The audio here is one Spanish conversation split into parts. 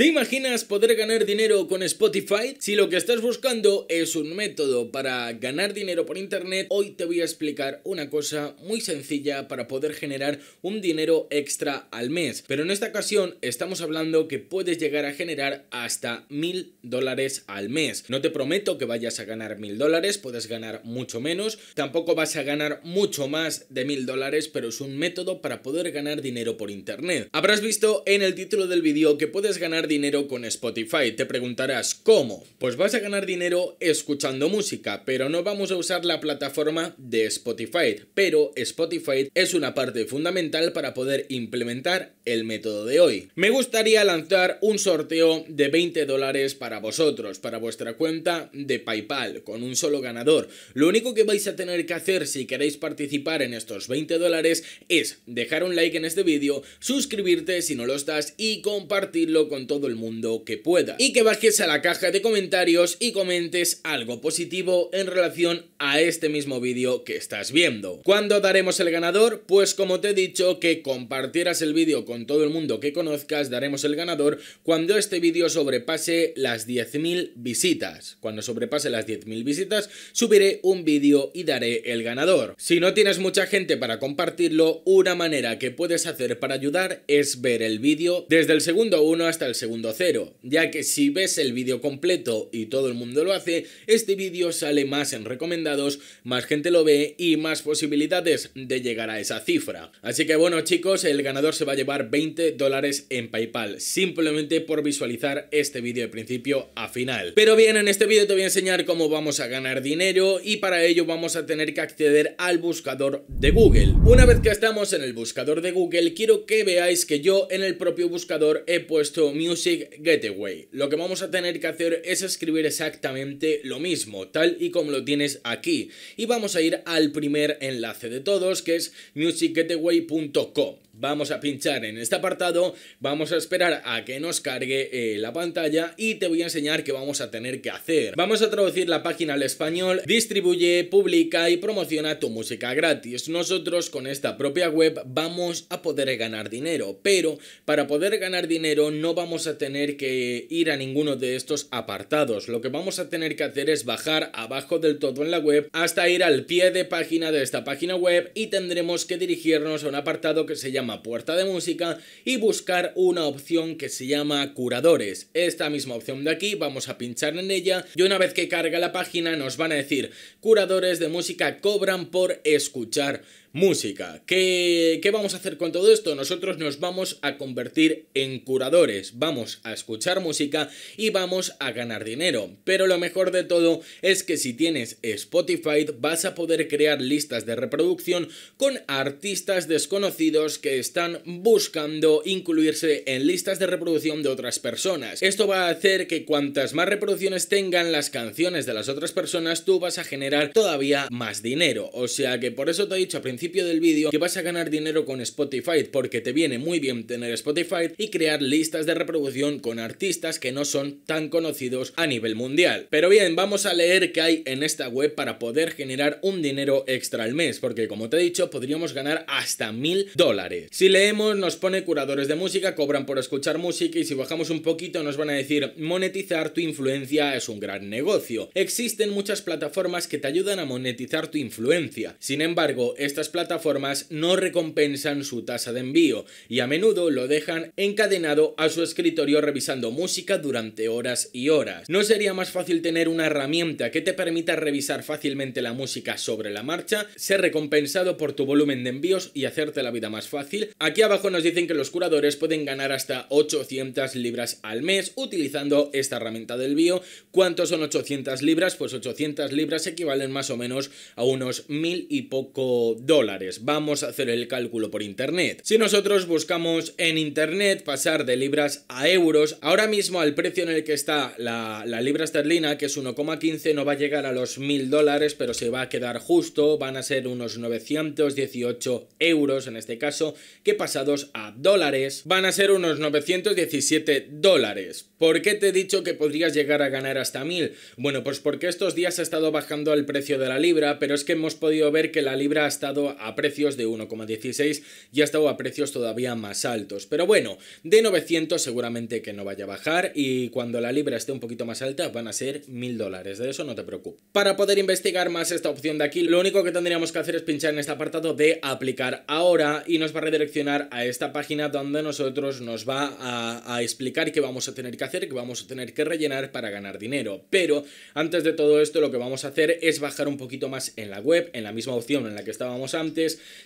¿Te imaginas poder ganar dinero con Spotify? Si lo que estás buscando es un método para ganar dinero por internet, hoy te voy a explicar una cosa muy sencilla para poder generar un dinero extra al mes. Pero en esta ocasión estamos hablando que puedes llegar a generar hasta mil dólares al mes. No te prometo que vayas a ganar mil dólares, puedes ganar mucho menos. Tampoco vas a ganar mucho más de mil dólares, pero es un método para poder ganar dinero por internet. Habrás visto en el título del vídeo que puedes ganar dinero con Spotify. Te preguntarás, ¿cómo? Pues vas a ganar dinero escuchando música, pero no vamos a usar la plataforma de Spotify. Pero Spotify es una parte fundamental para poder implementar el método de hoy. Me gustaría lanzar un sorteo de 20 dólares para vosotros, para vuestra cuenta de PayPal, con un solo ganador. Lo único que vais a tener que hacer si queréis participar en estos 20 dólares es dejar un like en este vídeo, suscribirte si no lo estás y compartirlo con todos el mundo que pueda. Y que bajes a la caja de comentarios y comentes algo positivo en relación a este mismo vídeo que estás viendo. ¿Cuándo daremos el ganador? Pues como te he dicho que compartieras el vídeo con todo el mundo que conozcas, daremos el ganador cuando este vídeo sobrepase las 10.000 visitas. Cuando sobrepase las 10.000 visitas, subiré un vídeo y daré el ganador. Si no tienes mucha gente para compartirlo, una manera que puedes hacer para ayudar es ver el vídeo desde el segundo uno hasta el segundo cero, ya que si ves el vídeo completo y todo el mundo lo hace, este vídeo sale más en recomendados, más gente lo ve y más posibilidades de llegar a esa cifra. Así que bueno chicos, el ganador se va a llevar 20 dólares en Paypal, simplemente por visualizar este vídeo de principio a final. Pero bien, en este vídeo te voy a enseñar cómo vamos a ganar dinero y para ello vamos a tener que acceder al buscador de Google. Una vez que estamos en el buscador de Google, quiero que veáis que yo en el propio buscador he puesto mi Music Gateway. Lo que vamos a tener que hacer es escribir exactamente lo mismo, tal y como lo tienes aquí. Y vamos a ir al primer enlace de todos, que es musicgateway.com vamos a pinchar en este apartado, vamos a esperar a que nos cargue eh, la pantalla y te voy a enseñar qué vamos a tener que hacer. Vamos a traducir la página al español, distribuye, publica y promociona tu música gratis. Nosotros con esta propia web vamos a poder ganar dinero, pero para poder ganar dinero no vamos a tener que ir a ninguno de estos apartados. Lo que vamos a tener que hacer es bajar abajo del todo en la web hasta ir al pie de página de esta página web y tendremos que dirigirnos a un apartado que se llama puerta de música y buscar una opción que se llama curadores. Esta misma opción de aquí, vamos a pinchar en ella y una vez que carga la página nos van a decir curadores de música cobran por escuchar música. ¿Qué, ¿Qué vamos a hacer con todo esto? Nosotros nos vamos a convertir en curadores, vamos a escuchar música y vamos a ganar dinero. Pero lo mejor de todo es que si tienes Spotify vas a poder crear listas de reproducción con artistas desconocidos que están buscando incluirse en listas de reproducción de otras personas. Esto va a hacer que cuantas más reproducciones tengan las canciones de las otras personas, tú vas a generar todavía más dinero. O sea que por eso te he dicho principio del vídeo que vas a ganar dinero con Spotify porque te viene muy bien tener Spotify y crear listas de reproducción con artistas que no son tan conocidos a nivel mundial. Pero bien, vamos a leer qué hay en esta web para poder generar un dinero extra al mes porque como te he dicho podríamos ganar hasta mil dólares. Si leemos nos pone curadores de música, cobran por escuchar música y si bajamos un poquito nos van a decir monetizar tu influencia es un gran negocio. Existen muchas plataformas que te ayudan a monetizar tu influencia. Sin embargo, estas plataformas no recompensan su tasa de envío y a menudo lo dejan encadenado a su escritorio revisando música durante horas y horas. ¿No sería más fácil tener una herramienta que te permita revisar fácilmente la música sobre la marcha, ser recompensado por tu volumen de envíos y hacerte la vida más fácil? Aquí abajo nos dicen que los curadores pueden ganar hasta 800 libras al mes utilizando esta herramienta del bio. ¿Cuántos son 800 libras? Pues 800 libras equivalen más o menos a unos mil y poco dólares Vamos a hacer el cálculo por internet. Si nosotros buscamos en internet pasar de libras a euros, ahora mismo al precio en el que está la, la libra esterlina, que es 1,15, no va a llegar a los 1000 dólares, pero se va a quedar justo, van a ser unos 918 euros en este caso, que pasados a dólares van a ser unos 917 dólares. ¿Por qué te he dicho que podrías llegar a ganar hasta 1000? Bueno, pues porque estos días ha estado bajando el precio de la libra, pero es que hemos podido ver que la libra ha estado a precios de 1,16 y ha estado a precios todavía más altos. Pero bueno, de 900 seguramente que no vaya a bajar y cuando la libra esté un poquito más alta van a ser 1000 dólares, de eso no te preocupes. Para poder investigar más esta opción de aquí, lo único que tendríamos que hacer es pinchar en este apartado de aplicar ahora y nos va a redireccionar a esta página donde nosotros nos va a, explicar qué vamos a tener que hacer, qué vamos a tener que rellenar para ganar dinero. Pero antes de todo esto lo que vamos a hacer es bajar un poquito más en la web, en la misma opción en la que estábamos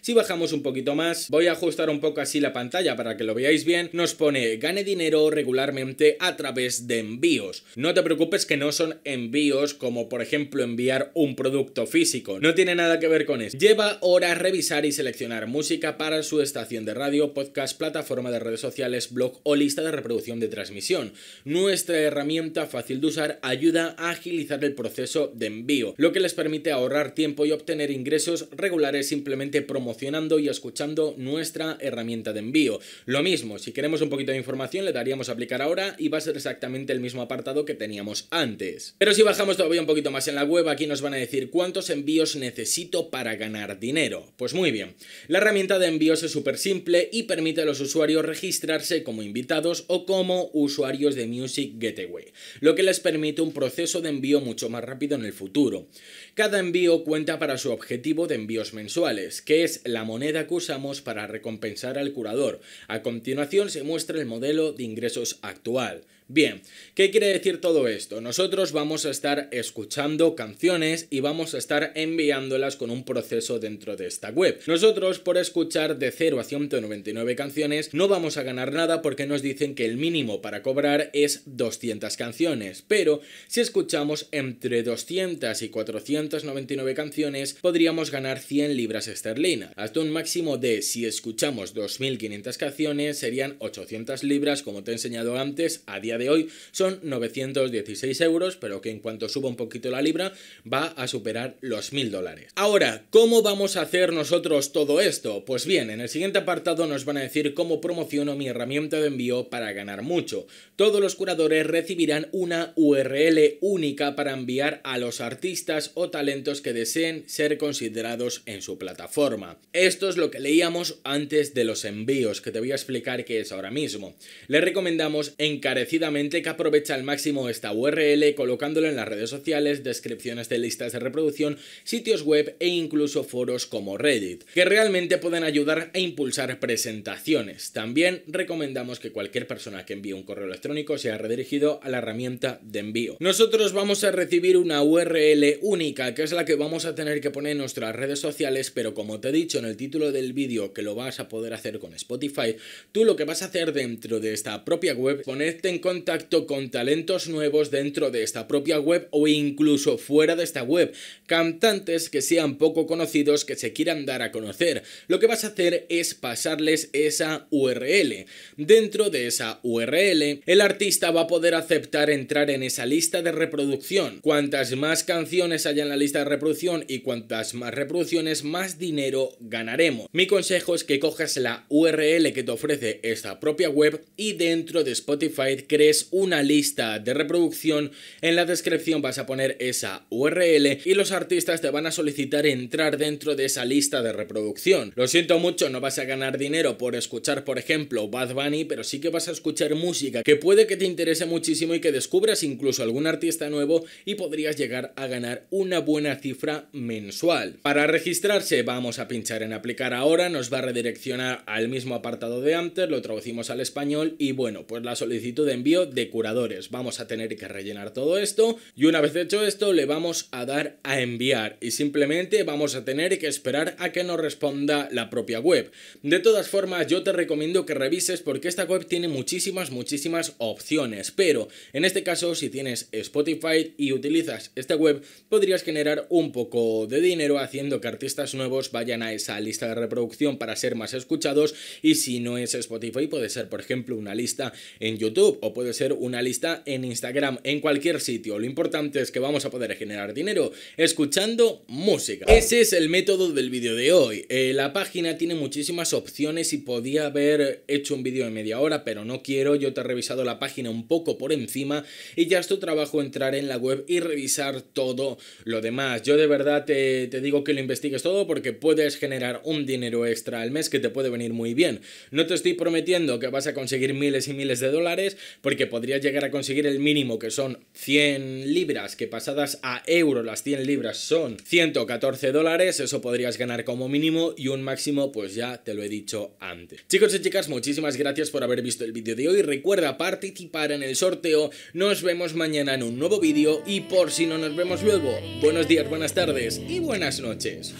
si bajamos un poquito más, voy a ajustar un poco así la pantalla para que lo veáis bien, nos pone gane dinero regularmente a través de envíos. No te preocupes que no son envíos como por ejemplo enviar un producto físico, no tiene nada que ver con eso. Lleva horas revisar y seleccionar música para su estación de radio, podcast, plataforma de redes sociales, blog o lista de reproducción de transmisión. Nuestra herramienta fácil de usar ayuda a agilizar el proceso de envío, lo que les permite ahorrar tiempo y obtener ingresos regulares sin simplemente promocionando y escuchando nuestra herramienta de envío. Lo mismo, si queremos un poquito de información le daríamos a aplicar ahora y va a ser exactamente el mismo apartado que teníamos antes. Pero si bajamos todavía un poquito más en la web, aquí nos van a decir cuántos envíos necesito para ganar dinero. Pues muy bien, la herramienta de envíos es súper simple y permite a los usuarios registrarse como invitados o como usuarios de Music Gateway, lo que les permite un proceso de envío mucho más rápido en el futuro. Cada envío cuenta para su objetivo de envíos mensuales que es la moneda que usamos para recompensar al curador. A continuación se muestra el modelo de ingresos actual. Bien, ¿qué quiere decir todo esto? Nosotros vamos a estar escuchando canciones y vamos a estar enviándolas con un proceso dentro de esta web. Nosotros por escuchar de 0 a 199 canciones no vamos a ganar nada porque nos dicen que el mínimo para cobrar es 200 canciones, pero si escuchamos entre 200 y 499 canciones podríamos ganar 100 libras esterlinas, hasta un máximo de si escuchamos 2500 canciones serían 800 libras como te he enseñado antes a día de hoy son 916 euros, pero que en cuanto suba un poquito la libra va a superar los mil dólares. Ahora, ¿cómo vamos a hacer nosotros todo esto? Pues bien, en el siguiente apartado nos van a decir cómo promociono mi herramienta de envío para ganar mucho. Todos los curadores recibirán una URL única para enviar a los artistas o talentos que deseen ser considerados en su plataforma. Esto es lo que leíamos antes de los envíos, que te voy a explicar qué es ahora mismo. Le recomendamos encarecidamente que aprovecha al máximo esta URL colocándola en las redes sociales, descripciones de listas de reproducción, sitios web e incluso foros como Reddit, que realmente pueden ayudar a impulsar presentaciones. También recomendamos que cualquier persona que envíe un correo electrónico sea redirigido a la herramienta de envío. Nosotros vamos a recibir una URL única, que es la que vamos a tener que poner en nuestras redes sociales, pero como te he dicho en el título del vídeo que lo vas a poder hacer con Spotify, tú lo que vas a hacer dentro de esta propia web, ponerte en contacto contacto con talentos nuevos dentro de esta propia web o incluso fuera de esta web, cantantes que sean poco conocidos que se quieran dar a conocer. Lo que vas a hacer es pasarles esa URL. Dentro de esa URL, el artista va a poder aceptar entrar en esa lista de reproducción. Cuantas más canciones haya en la lista de reproducción y cuantas más reproducciones, más dinero ganaremos. Mi consejo es que cojas la URL que te ofrece esta propia web y dentro de Spotify crees es una lista de reproducción, en la descripción vas a poner esa URL y los artistas te van a solicitar entrar dentro de esa lista de reproducción. Lo siento mucho, no vas a ganar dinero por escuchar, por ejemplo, Bad Bunny, pero sí que vas a escuchar música que puede que te interese muchísimo y que descubras incluso algún artista nuevo y podrías llegar a ganar una buena cifra mensual. Para registrarse vamos a pinchar en aplicar ahora, nos va a redireccionar al mismo apartado de antes, lo traducimos al español y bueno, pues la solicitud de envío de curadores. Vamos a tener que rellenar todo esto y una vez hecho esto le vamos a dar a enviar y simplemente vamos a tener que esperar a que nos responda la propia web. De todas formas yo te recomiendo que revises porque esta web tiene muchísimas muchísimas opciones pero en este caso si tienes Spotify y utilizas esta web podrías generar un poco de dinero haciendo que artistas nuevos vayan a esa lista de reproducción para ser más escuchados y si no es Spotify puede ser por ejemplo una lista en YouTube o puede puede ser una lista en Instagram, en cualquier sitio. Lo importante es que vamos a poder generar dinero escuchando música. Ese es el método del vídeo de hoy. Eh, la página tiene muchísimas opciones y podía haber hecho un vídeo en media hora, pero no quiero. Yo te he revisado la página un poco por encima y ya es tu trabajo entrar en la web y revisar todo lo demás. Yo de verdad te, te digo que lo investigues todo porque puedes generar un dinero extra al mes que te puede venir muy bien. No te estoy prometiendo que vas a conseguir miles y miles de dólares porque que podrías llegar a conseguir el mínimo que son 100 libras, que pasadas a euro las 100 libras son 114 dólares, eso podrías ganar como mínimo y un máximo pues ya te lo he dicho antes. Chicos y chicas, muchísimas gracias por haber visto el vídeo de hoy, recuerda participar en el sorteo, nos vemos mañana en un nuevo vídeo y por si no nos vemos luego, buenos días, buenas tardes y buenas noches.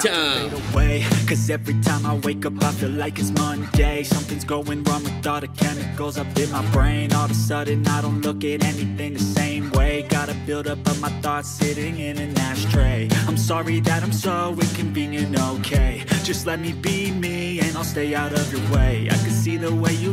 Chao. brain All of a sudden I don't look at anything the same way Gotta build up of my thoughts sitting in an ashtray I'm sorry that I'm so inconvenient, okay Just let me be me and I'll stay out of your way I can see the way you